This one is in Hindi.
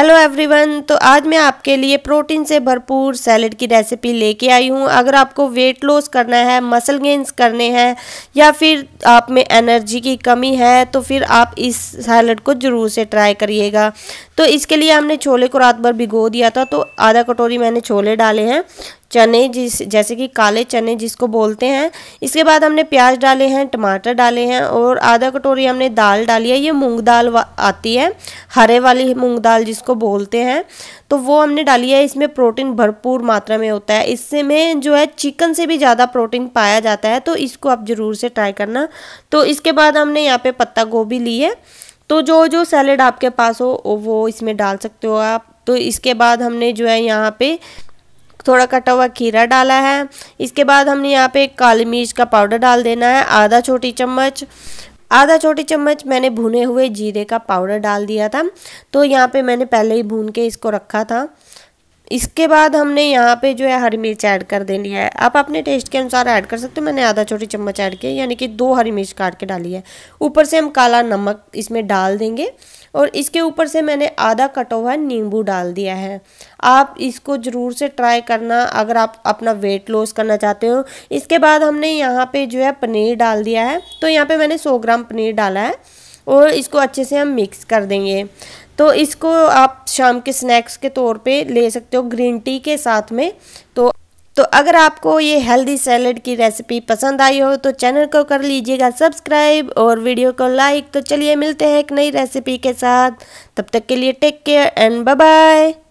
हेलो एवरीवन तो आज मैं आपके लिए प्रोटीन से भरपूर सैलड की रेसिपी लेके आई हूँ अगर आपको वेट लॉस करना है मसल गेंस करने हैं या फिर आप में एनर्जी की कमी है तो फिर आप इस सैलड को ज़रूर से ट्राई करिएगा तो इसके लिए हमने छोले को रात भर भिगो दिया था तो आधा कटोरी मैंने छोले डाले हैं चने जिस जैसे कि काले चने जिसको बोलते हैं इसके बाद हमने प्याज डाले हैं टमाटर डाले हैं और आधा कटोरी हमने दाल डाली है ये मूंग दाल आती है हरे वाली मूंग दाल जिसको बोलते हैं तो वो हमने डाली है इसमें प्रोटीन भरपूर मात्रा में होता है इससे में जो है चिकन से भी ज़्यादा प्रोटीन पाया जाता है तो इसको आप ज़रूर से ट्राई करना तो इसके बाद हमने यहाँ पर पत्ता गोभी ली है तो जो जो सैलेड आपके पास हो वो इसमें डाल सकते हो आप तो इसके बाद हमने जो है यहाँ पे थोड़ा कटा हुआ खीरा डाला है इसके बाद हमने यहाँ पे काली मिर्च का पाउडर डाल देना है आधा छोटी चम्मच आधा छोटी चम्मच मैंने भुने हुए जीरे का पाउडर डाल दिया था तो यहाँ पे मैंने पहले ही भून के इसको रखा था इसके बाद हमने यहाँ पे जो है हरी मिर्च ऐड कर देनी है आप अपने टेस्ट के अनुसार ऐड कर सकते हो मैंने आधा छोटी चम्मच ऐड किया यानी कि दो हरी मिर्च काट के डाली है ऊपर से हम काला नमक इसमें डाल देंगे और इसके ऊपर से मैंने आधा कटा हुआ नींबू डाल दिया है आप इसको ज़रूर से ट्राई करना अगर आप अपना वेट लॉस करना चाहते हो इसके बाद हमने यहाँ पर जो है पनीर डाल दिया है तो यहाँ पर मैंने सौ ग्राम पनीर डाला है और इसको अच्छे से हम मिक्स कर देंगे तो इसको आप शाम के स्नैक्स के तौर पे ले सकते हो ग्रीन टी के साथ में तो तो अगर आपको ये हेल्दी सैलड की रेसिपी पसंद आई हो तो चैनल को कर लीजिएगा सब्सक्राइब और वीडियो को लाइक तो चलिए मिलते हैं एक नई रेसिपी के साथ तब तक के लिए take care and bye bye